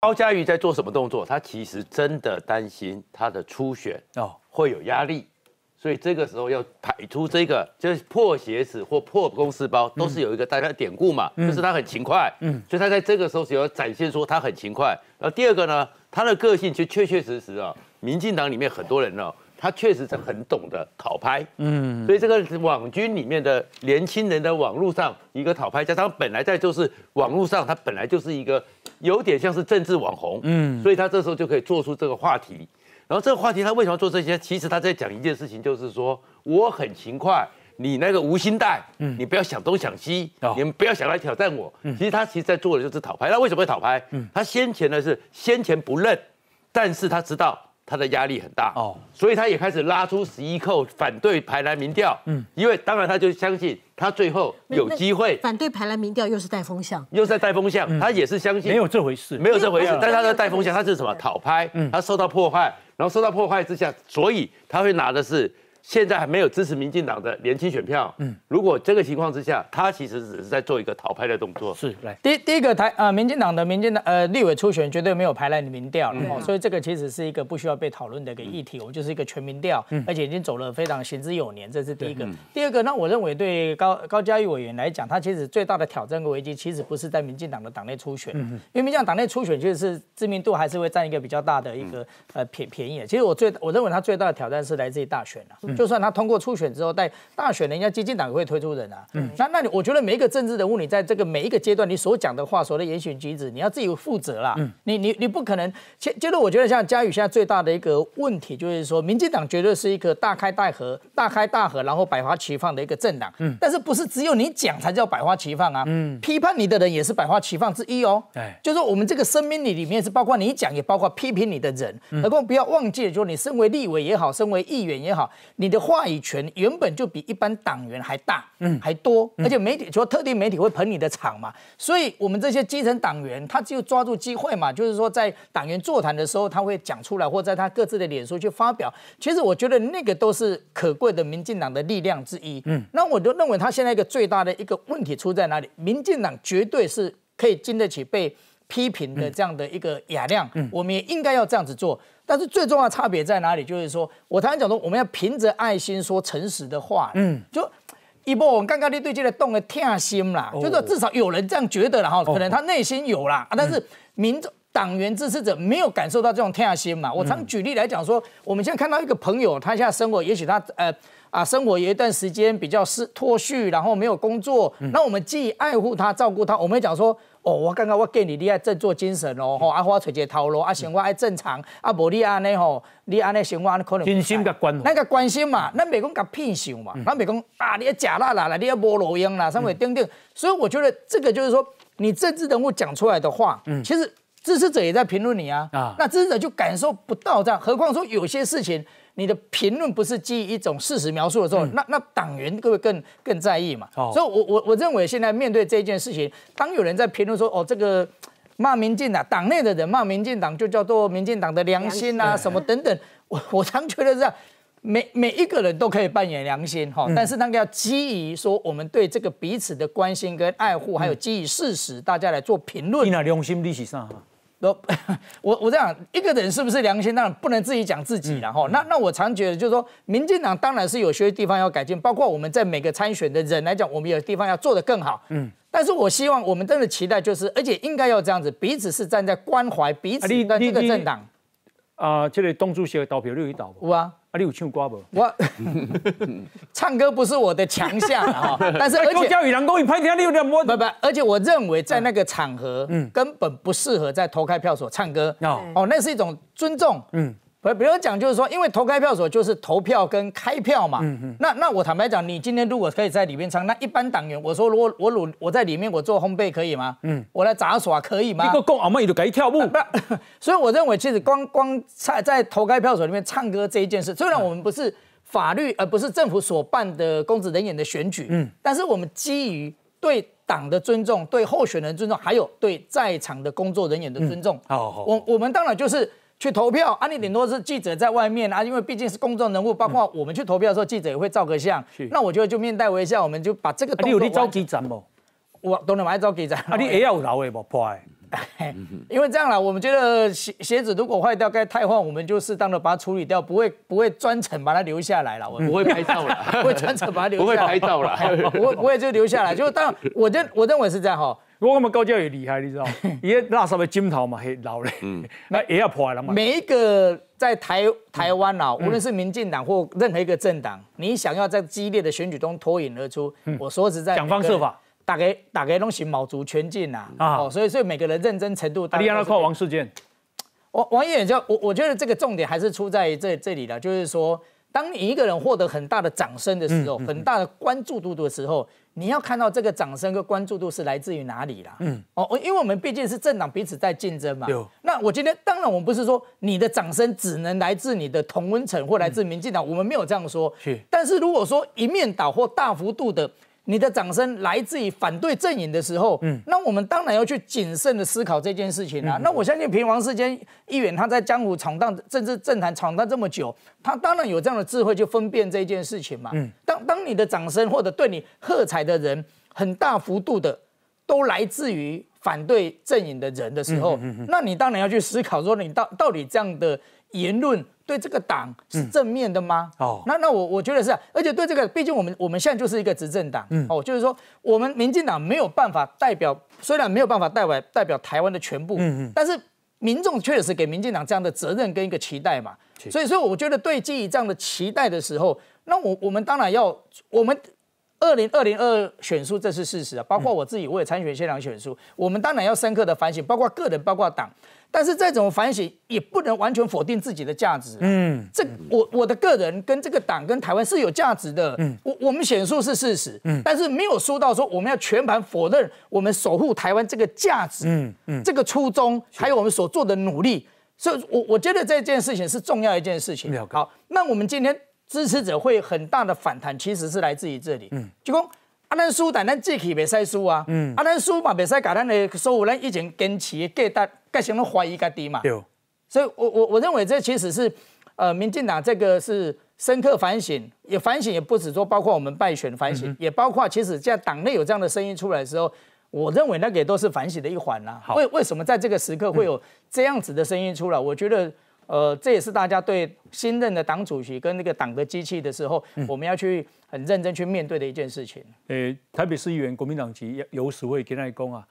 高嘉瑜在做什么动作？他其实真的担心他的初选哦会有压力，所以这个时候要排出这个，就是破鞋子或破公司包，都是有一个大家典故嘛，就是他很勤快，嗯，所以他在这个时候只要展现说他很勤快。然后第二个呢，他的个性就确确实实啊，民进党里面很多人呢，他确实是很懂得讨拍，嗯，所以这个网军里面的年轻人的网络上一个讨拍家，他们本来在就是网络上，他本来就是一个。有点像是政治网红，嗯，所以他这时候就可以做出这个话题。然后这个话题他为什么做这些？其实他在讲一件事情，就是说我很勤快，你那个无心带，嗯，你不要想东想西，你们不要想来挑战我。其实他其实在做的就是讨拍。那为什么会讨拍？他先前呢是先前不认，但是他知道他的压力很大，哦，所以他也开始拉出十一扣反对排蓝民调，嗯，因为当然他就相信。他最后有机会反对派来民调，又是带风向，又在带风向。他也是相信没有这回事，没有这回事。但是他在带风向，他是什么讨拍？他受到破坏，然后受到破坏之下，所以他会拿的是。现在还没有支持民进党的年轻选票。嗯，如果这个情况之下，他其实只是在做一个逃拍的动作。是，来。第第一个台呃，民进党的民进党呃立委初选绝对没有排烂的民调了，所以这个其实是一个不需要被讨论的一个议题。我就是一个全民调，而且已经走了非常行之有年，这是第一个。第二个，那我认为对高高嘉瑜委员来讲，他其实最大的挑战跟危机，其实不是在民进党的党内初选，因为民进党党内初选其实是知名度还是会占一个比较大的一个呃便便宜。其实我最我认为他最大的挑战是来自于大选了。就算他通过初选之后，在大选，人家基金党会推出人啊。嗯，那那你，我觉得每一个政治人物，你在这个每一个阶段，你所讲的话，所的言行举止，你要自己负责啦。嗯，你你你不可能。其就是我觉得像嘉宇现在最大的一个问题，就是说，民进党绝对是一个大开大合、大开大合，然后百花齐放的一个政党。嗯，但是不是只有你讲才叫百花齐放啊？嗯，批判你的人也是百花齐放之一哦。对，就是我们这个生命里里面是包括你讲，也包括批评你的人，何况不要忘记就是你身为立委也好，身为议员也好。你的话语权原本就比一般党员还大，嗯，还多，而且媒体，说特定媒体会捧你的场嘛，所以，我们这些基层党员，他就抓住机会嘛，就是说在党员座谈的时候，他会讲出来，或在他各自的脸书去发表。其实我觉得那个都是可贵的民进党的力量之一。嗯，那我就认为他现在一个最大的一个问题出在哪里？民进党绝对是可以经得起被。批评的这样的一个雅量，我们也应该要这样子做。但是最重要的差别在哪里？就是说我常常讲说，我们要凭着爱心说诚实的话。嗯，就一波，我们刚刚你对这个动了贴心啦，就是至少有人这样觉得，然后可能他内心有啦。但是民众党员支持者没有感受到这种贴心嘛？我常举例来讲说，我们现在看到一个朋友，他现在生活，也许他呃啊生活有一段时间比较是脱序，然后没有工作。那我们既爱护他、照顾他，我们讲说。哦，我感觉我建议你爱振作精神哦，吼啊，我找一个套路啊，生活爱正常啊，无你安尼吼，你安尼生活尼可能那个关心嘛，那美国人骗想嘛，那美国人啊，你要假啦啦啦，你要无路用啦，什么等等，所以我觉得这个就是说，你政治人物讲出来的话，嗯，其实支持者也在评论你啊，啊，那支持者就感受不到这样，何况说有些事情。你的评论不是基于一种事实描述的时候，那那党员各位更更在意嘛？哦，所以，我我我认为现在面对这件事情，当有人在评论说，哦，这个骂民进党党内的人骂民进党，就叫做民进党的良心啊，什么等等，我我常觉得是啊，每每一个人都可以扮演良心哈，但是那个要基于说我们对这个彼此的关心跟爱护，还有基于事实，大家来做评论。你的良心你是啥？我我这样一个人是不是良心？当然不能自己讲自己然哈。那那我常觉得就是说，民进党当然是有些地方要改进，包括我们在每个参选的人来讲，我们有地方要做的更好。嗯，但是我希望我们真的期待就是，而且应该要这样子，彼此是站在关怀彼此的这个政党。啊，这个东主写投票率一岛。无啊？啊，你有唱歌无？我唱歌不是我的强项啊，但是而且教育你拍你有点摸。不不，而且我认为在那个场合，嗯，根本不适合在投开票所唱歌。哦哦，那是一种尊重，嗯。不，比如讲，就是说，因为投开票所就是投票跟开票嘛。嗯嗯。那那我坦白讲，你今天如果可以在里面唱，那一般党员，我说，如果我鲁我在里面我做烘焙可以吗？嗯。我来杂耍可以吗？一个够阿妈伊就改跳舞。所以我认为，其实光光在在投开票所里面唱歌这一件事，虽然我们不是法律，而不是政府所办的公职人员的选举，嗯。但是我们基于对党的尊重、对候选人的尊重，还有对在场的工作人员的尊重。我我们当然就是。去投票，啊，你顶多是记者在外面啊，因为毕竟是公众人物，包括我们去投票的时候，记者也会照个相。那我觉得就面带微笑，我们就把这个。你有你照几张不？我当然买照几张。啊，你鞋也有留的不破的？因为这样啦，我们觉得鞋鞋子如果坏掉该太坏，我们就适当的把它处理掉，不会不会专程把它留下来了。我不会拍照了，不会专程把它留下。不会拍照了，不会不会就留下来，就当我认我认为是这样哈。如果我们高教也厉害，你知道，伊 个那时候的金桃嘛，很老嘞，那也要破了嘛。每一个在台台湾啊，无论是民进党或任何一个政党，你想要在激烈的选举中脱颖而出，我说实在，想方设法打给打给那种卯足全进呐啊！所以所以每个人认真程度。你让他靠王世坚。王王爷就我，我觉得这个重点还是出在这这里的，就是说，当你一个人获得很大的掌声的时候，很大的关注度的时候。你要看到这个掌声和关注度是来自于哪里啦？嗯，哦，因为我们毕竟是政党彼此在竞争嘛。那我今天当然我们不是说你的掌声只能来自你的同温层或来自民进党，我们没有这样说。是。但是如果说一面倒或大幅度的，你的掌声来自于反对阵营的时候，嗯，那我们当然要去谨慎的思考这件事情啊。那我相信平黄世坚议员他在江湖闯荡，政治政坛闯荡这么久，他当然有这样的智慧去分辨这件事情嘛。嗯。当你的掌声或者对你喝彩的人很大幅度的都来自于反对阵营的人的时候，那你当然要去思考说，你到到底这样的言论对这个党是正面的吗？哦，那那我我觉得是，而且对这个，毕竟我们我们现在就是一个执政党，哦，就是说我们民进党没有办法代表，虽然没有办法代表代表台湾的全部，但是民众确实给民进党这样的责任跟一个期待嘛。所以说，我觉得对基于这样的期待的时候。那我我们当然要，我们二零二零二选书，这是事实啊。包括我自己，我也参选这两选书。我们当然要深刻的反省，包括个人，包括党。但是再怎么反省，也不能完全否定自己的价值。嗯，这我我的个人跟这个党跟台湾是有价值的。嗯，我我们选书是事实。嗯，但是没有说到说我们要全盘否认我们守护台湾这个价值。嗯嗯，这个初衷，还有我们所做的努力。所以，我我觉得这件事情是重要一件事情。好，那我们今天。支持者会很大的反弹，其实是来自于这里。嗯，就讲阿南书，但咱自己袂使输啊。嗯，阿南书嘛袂使讲，咱的收复人意见跟齐，各大各成了怀疑个底嘛。有，所以我我我认为这其实是呃，民进党这个是深刻反省，也反省也不止说包括我们败选反省，也包括其实在党内有这样的声音出来的时候，我认为那个也都是反省的一环啦。为为什么在这个时刻会有这样子的声音出来？我觉得。呃，这也是大家对新任的党主席跟那个党的机器的时候，我们要去很认真去面对的一件事情。呃，台北市议员国民党籍游时惠跟他讲啊，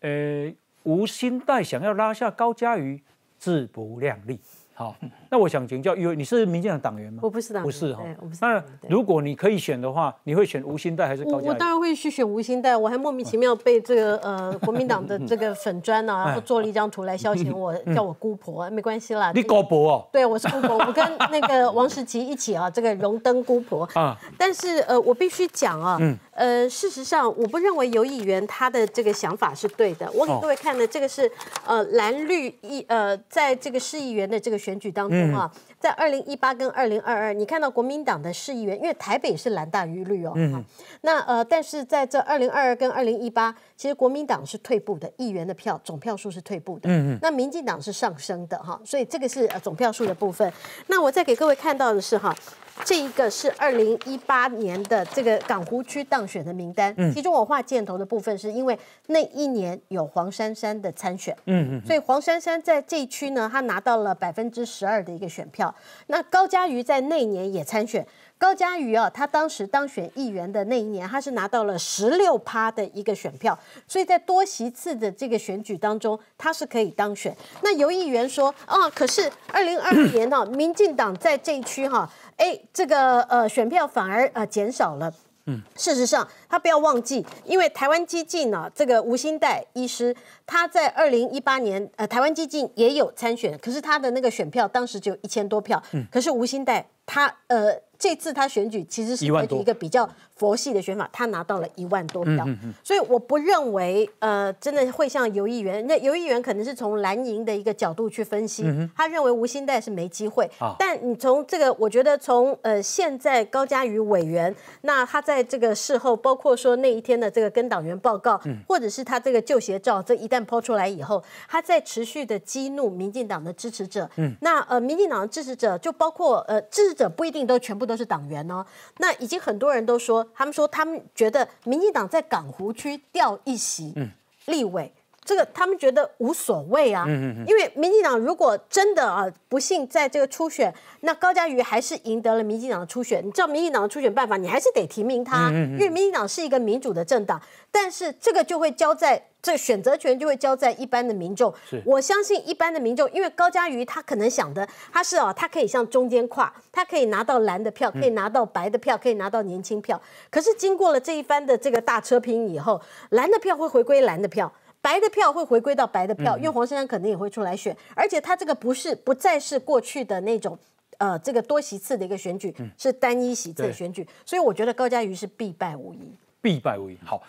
呃，吴新泰想要拉下高嘉瑜，自不量力，好。那我想请教，因为你是民进党党员吗？我不是党，不是哈，我不是。如果你可以选的话，你会选吴欣代还是高嘉我当然会去选吴欣代，我还莫名其妙被这个呃 国民党的这个粉砖呢、啊，做了一张图来消遣我，叫我姑婆，没关系啦。你姑婆哦？对，我是姑婆，我跟那个 王世吉一起啊，这个荣登姑婆。啊，但是呃，我必须讲啊，呃，事实上我不认为有议员他的这个想法是对的。我给各位看的这个是呃蓝绿议呃在这个市议员的这个选举当中。哈，在二零一八跟二零二二，你看到国民党的市议员，因为台北是蓝大于绿哦。嗯。那呃，但是在这二零二二跟二零一八，其实国民党是退步的，议员的票总票数是退步的。嗯嗯。那民进党是上升的哈，所以这个是总票数的部分。那我再给各位看到的是哈。这一个是二零一八年的这个港湖区当选的名单，其中我画箭头的部分是因为那一年有黄珊珊的参选，嗯嗯，所以黄珊珊在这区呢，她拿到了百分之十二的一个选票。那高嘉瑜在那一年也参选，高嘉瑜啊，他当时当选议员的那一年，他是拿到了十六趴的一个选票，所以在多席次的这个选举当中，他是可以当选。那有议员说啊，可是二零二五年呢，民进党在这区哈。哎，这个呃，选票反而呃减少了。嗯，事实上，他不要忘记，因为台湾基进呢，这个吴兴代医师，他在二零一八年呃，台湾基进也有参选，可是他的那个选票当时就一千多票。嗯，可是吴兴代。他呃，这次他选举其实采取一个比较佛系的选法，他拿到了一万多票，所以我不认为呃，真的会像游议员。那游议员可能是从蓝营的一个角度去分析，他认为吴欣岱是没机会。但你从这个，我觉得从呃，现在高嘉瑜委员，那他在这个事后，包括说那一天的这个跟党员报告，或者是他这个旧鞋照，这一旦抛出来以后，他在持续的激怒民进党的支持者。嗯，那呃，民进党的支持者就包括呃，这。者不一定都全部都是党员哦。那已经很多人都说，他们说他们觉得民进党在港湖区调一席立委。这个他们觉得无所谓啊，因为民进党如果真的啊不幸在这个初选，那高嘉瑜还是赢得了民进党的初选。你知道民进党的初选办法，你还是得提名他，因为民进党是一个民主的政党。但是这个就会交在，这选择权就会交在一般的民众。我相信一般的民众，因为高嘉瑜他可能想的他是哦，他可以向中间跨，他可以拿到蓝的票，可以拿到白的票，可以拿到年轻票。可是经过了这一番的这个大车拼以后，蓝的票会回归蓝的票。白的票会回归到白的票，因为黄珊珊肯定也会出来选，而且他这个不是不再是过去的那种，呃，这个多席次的一个选举，是单一席次的选举，所以我觉得高嘉瑜是必败无疑，必败无疑，好。